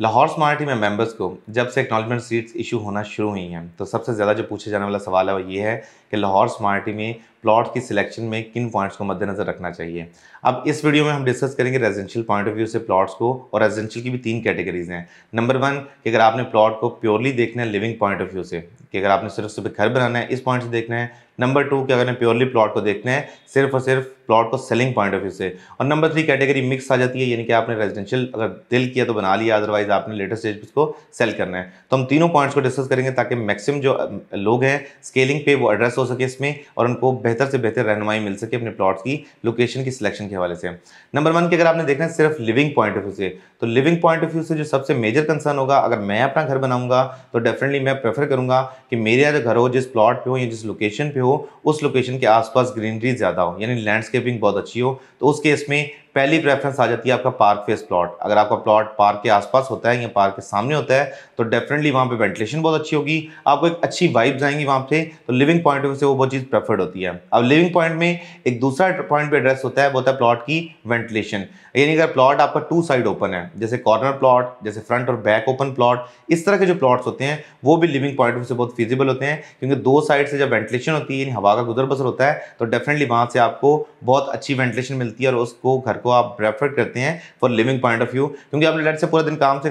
Lahore smart city में members को जब से एक्नॉलेजमेंट सीट्स इशू होना शुरू हुई हैं तो सबसे ज़्यादा जो पूछे जाने वाला सवाल है वो ये है कि लाहौर स्मार्टी में प्लॉट की सिलेक्शन में किन पॉइंट्स को मद्देनज़र रखना चाहिए अब इस वीडियो में हम डिस्कस करेंगे रेजिडेंशियल पॉइंट ऑफ व्यू से प्लॉट्स को और रेजिडेंशियल की भी तीन कैटेगरीज हैं नंबर वन कि अगर आपने प्लॉट को प्योरली देखना है लिविंग पॉइंट ऑफ व्यू से कि अगर आपने सिर्फ सुबह घर बनाना है इस पॉइंट से देखना है नंबर टू के अगर प्योरली प्लॉट को देखते हैं सिर्फ और सिर्फ प्लॉट को सेलिंग पॉइंट ऑफ व्यू से और नंबर थ्री कैटेगरी मिक्स आ जाती है यानी कि आपने रेजिडेंशियल अगर दिल किया तो बना लिया अदरवाइज आपने लेटेस्ट स्टेज को सेल करना है तो हम तीनों पॉइंट्स को डिस्कस करेंगे ताकि मैक्सिमम जो लोग हैं स्केलिंग पे वो एड्रेस हो सके इसमें और उनको बेहतर से बेहतर रहनुमाई मिल सके अपने प्लॉट की लोकेशन की सिलेक्शन के हवाले से नंबर वन की अगर आपने देखना है सिर्फ लिविंग पॉइंट ऑफ व्यू से तो लिविंग पॉइंट ऑफ व्यू से जो सबसे मेजर कंसर्न होगा अगर मैं अपना घर बनाऊंगा तो डेफिनेटली मैं प्रेफर करूंगा कि मेरा जो घर हो जिस प्लॉट पर हो या जिस लोकेशन पे हो हो उस लोकेशन के आसपास ग्रीनरी ज़्यादा हो यानी लैंडस्केपिंग बहुत अच्छी हो तो उस केस में पहली प्रेफरेंस आ जाती है आपका पार्क फेस प्लॉट अगर आपका प्लॉट पार्क के आसपास होता है या पार्क के सामने होता है तो डेफिनेटली वहाँ पे वेंटिलेशन बहुत अच्छी होगी आपको एक अच्छी वाइब्स आएंगी वहाँ पे तो लिविंग पॉइंट में से वो बहुत चीज़ प्रेफर्ड होती है अब लिविंग पॉइंट में एक दूसरा पॉइंट भी एड्रेस होता है वो होता है प्लॉट की वेंटिलेशन यानी अगर प्लॉट आपका टू साइड ओपन है जैसे कॉर्नर प्लॉट जैसे फ्रंट और बैक ओपन प्लॉट इस तरह के जो प्लॉट्स होते हैं वो भी लिविंग पॉइंट से बहुत फिजिबल होते हैं क्योंकि दो साइड से जब वेंटिलेशन होती है यानी हवा का गुजर बसर होता है तो डेफिनेटली वहाँ से आपको बहुत अच्छी वेंटिलेशन मिलती है और उसको घर को को आप प्रेफर करते हैं for living point of view क्योंकि आपने लेट से पूरा दिन काम से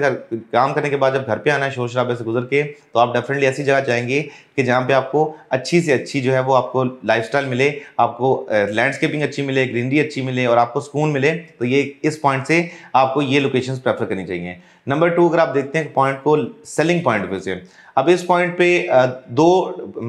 काम करने के बाद जब घर पे आना है शोर शराबे से गुजर के तो आप डेफिनेटली ऐसी जगह जाएंगे कि जहाँ पे आपको अच्छी से अच्छी जो है वो आपको लाइफ मिले आपको लैंडस्केपिंग अच्छी मिले ग्रीनरी अच्छी मिले और आपको सुकून मिले तो ये इस पॉइंट से आपको ये लोकेशन प्रेफर करनी चाहिए नंबर टू अगर आप देखते हैं पॉइंट को सेलिंग पॉइंट ऑफ व्यू से अब इस पॉइंट पे दो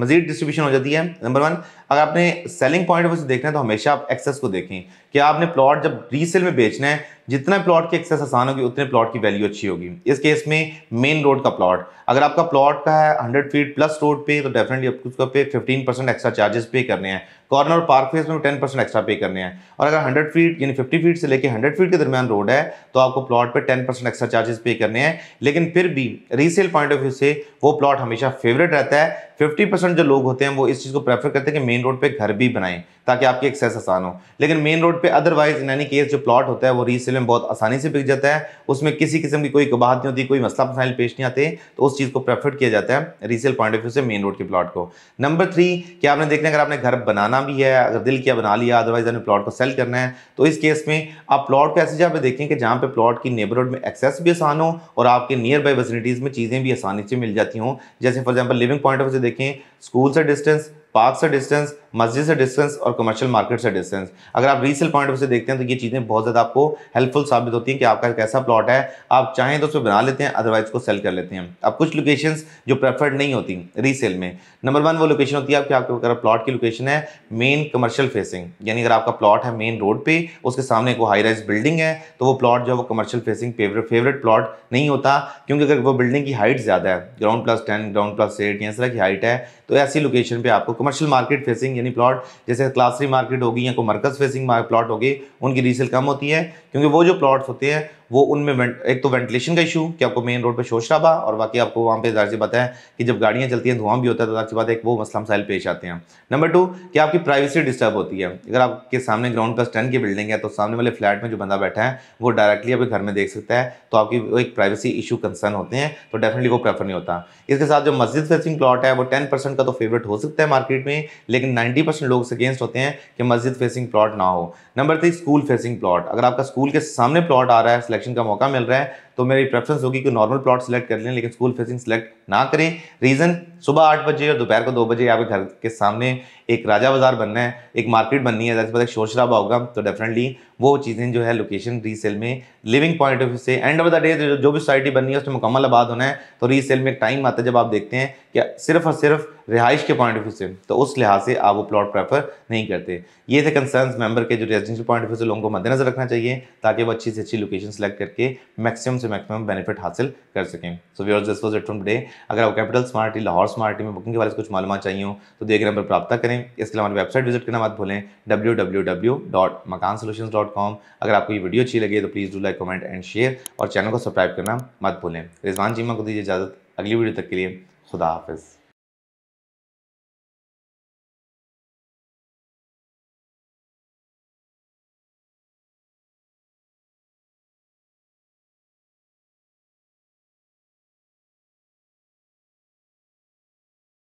मजीद डिस्ट्रीब्यूशन हो जाती है नंबर वन अगर आपने सेलिंग पॉइंट ऑफ व्यू से देखना है तो हमेशा आप एक्सेस को देखें कि आपने प्लॉट जब रीसेल में बेचना है जितना प्लॉट की एक्सेस आसान होगी उतने प्लॉट की वैल्यू अच्छी होगी इस केस में मेन रोड का प्लॉट अगर आपका प्लॉट का है हंड्रेड फीट प्लस रोड पे तो डेफिनेटली आपको उसका पे फिफ्टीन परसेंट एक्स्ट्रा चार्जेस पे करने हैं कॉर्नर और पार्क फेस में टेन परसेंट एक्स्ट्रा पे करने हैं और अगर हंड्रेड फीट यानी फिफ्टी फीट से लेकर हंड्रेड फीट के दरमियान रोड है तो आपको प्लॉट पर टेन परसेंट एक्स्ट्रा चार्जेस पे करने हैं लेकिन फिर भी रीसेल पॉइंट ऑफ व्यू से वो प्लॉट हमेशा फेवरेट रहता है फिफ्टी परसेंट जो लोग होते हैं वो इस चीज़ को प्रेफर करते हैं कि मेन रोड पर घर भी बनाएं ताकि आपकी एक्सेस आसान हो लेकिन मेन रोड पर अदरवाइज इन एनी केस जो प्लॉट होता है वो रीसेल में बहुत आसानी से बिक जाता है उसमें किसी किस्म की कोई कबाहत नहीं होती कोई मसला मसाइल पेश नहीं आते तो उस चीज़ को प्रेफर किया जाता है रीसेल पॉइंट ऑफ व्यू से मेन रोड के प्लाट को नंबर थ्री कि आपने देखना अगर आपने घर बनाना भी है अगर दिल किया बना लिया अदरवाइज आपने प्लाट को सेल करना है तो इस केस में आप प्लाट को ऐसे जहाँ पर देखें कि जहाँ पर प्लाट की नेबरहुड में एक्सेस भी आसान हो और आपके नियर बाई फैसिलिटीज़ में चीज़ें भी आसानी से मिल जाती हों जैसे for example living point of view से देखें स्कूल से डिस्टेंस पार्क से डिस्टेंस मस्जिद से डिस्टेंस और कमर्शियल मार्केट से डिस्टेंस अगर आप रीसेल पॉइंट से देखते हैं तो ये चीज़ें बहुत ज़्यादा आपको हेल्पफुल साबित होती हैं कि आपका कैसा प्लॉट है आप चाहें तो उसको बना लेते हैं अदरवाइज को सेल कर लेते हैं अब कुछ लोकेशन जो प्रेफर्ड नहीं होती रीसेल में नंबर वन वो लोकेशन होती है आपके आपके अगर प्लॉट की लोकेशन है मेन कमर्शियल फेसिंग यानी अगर आपका प्लॉट है मेन रोड पर उसके सामने को हाई राइज बिल्डिंग है तो वो प्लॉट जो है वो कमर्शियल फेसिंग फेवरेट प्लॉट नहीं होता क्योंकि अगर वो बिल्डिंग की हाइट ज़्यादा है ground plus ten ground plus eight या इस तरह की हाइट है तो ऐसी लोकेशन पर आपको कमर्शियल मार्केट फेसिंग यानी प्लॉट जैसे क्लास थ्री मार्केट होगी या को मरकज फेसिंग प्लॉट होगी उनकी रीसेल कम होती है क्योंकि वो जो प्लॉट्स होते हैं वो उनमें एक तो वेंटिलेशन का इशू कि आपको मेन रोड पे शोर शराबा और बाकी आपको वहाँ पे जाहिर पता कि जब गाड़ियाँ चलती हैं धुआं भी होता है तो आपकी बात एक वो मसला मसाइल पेश आते हैं नंबर टू कि आपकी प्राइवेसी डिस्टर्ब होती है अगर आपके सामने ग्राउंड प्लस टेन की बिल्डिंग है तो सामने वाले फ्लैट में जो बंदा बैठा है वो डायरेक्टली आपके घर में देख सकता है तो आपकी एक प्राइवेसी इशू कंसर्न होते हैं तो डेफिनेटली वो प्रेफर नहीं होता इसके साथ जो मस्जिद फेसिंग प्लॉट है वो टेन का तो फेवरेट हो सकता है मार्केट में लेकिन नाइन्टी लोग अगेंस्ट होते हैं कि मस्जिद फेसिंग प्लॉट ना हो number three school facing plot अगर आपका स्कूल के सामने प्लॉट आ रहा है सिलेक्शन का मौका मिल रहा है तो मेरी प्रेफरेंस होगी कि नॉर्मल प्लॉट सेलेक्ट कर लें लेकिन स्कूल फेसिंग सिलेक्ट ना करें रीज़न सुबह आठ बजे और दोपहर को दो बजे आपके घर के सामने एक राजा बाजार बनना है एक मार्केट बननी है जैसे एक शोर शराबा होगा तो डेफिनेटली वो चीज़ें जो है लोकेशन रीसेल में लिविंग पॉइंट ऑफ व्यू से एंड ऑफ द डे जो भी सोसाइटी बननी है उसमें मुकम्मल आबाद होना है तो रीसेल में एक टाइम आता है जब आप देखते हैं कि सिर्फ और सिर्फ रिहाइश के पॉइंट ऑफ व्यू से तो उस लिहाज से आप वो प्लॉट प्रेफर नहीं करते ये थे कंसर्न मेंबर के जो रेजिडेंशियल पॉइंट ऑफ व्यू से लोगों को मद्देनजर रखना चाहिए ताकि वो अच्छी से अच्छी लोकेशन सेलेक्ट करके मैक्सिमम से मैक्सिमम बेनिफिट हासिल कर सकें so viewers this was it from day अगर आप कैपिटल स्मार्ट लाहौर स्मार्ट में बुकिंग के बारे में कुछ मालूम चाहिए हो तो देख नंबर प्राप्त करें इसके लिए हमारी वेबसाइट विजिट करना मत भूलें W W W dot Makaan solution dot com अगर आपको ये वीडियो अच्छी लगी तो please do like comment and share और चैनल को सब्सक्राइब करना मत भूलें रिजवान जीमा को दीजिए इजाज़त अगली वीडियो तक के लिए खुदा हाफिज़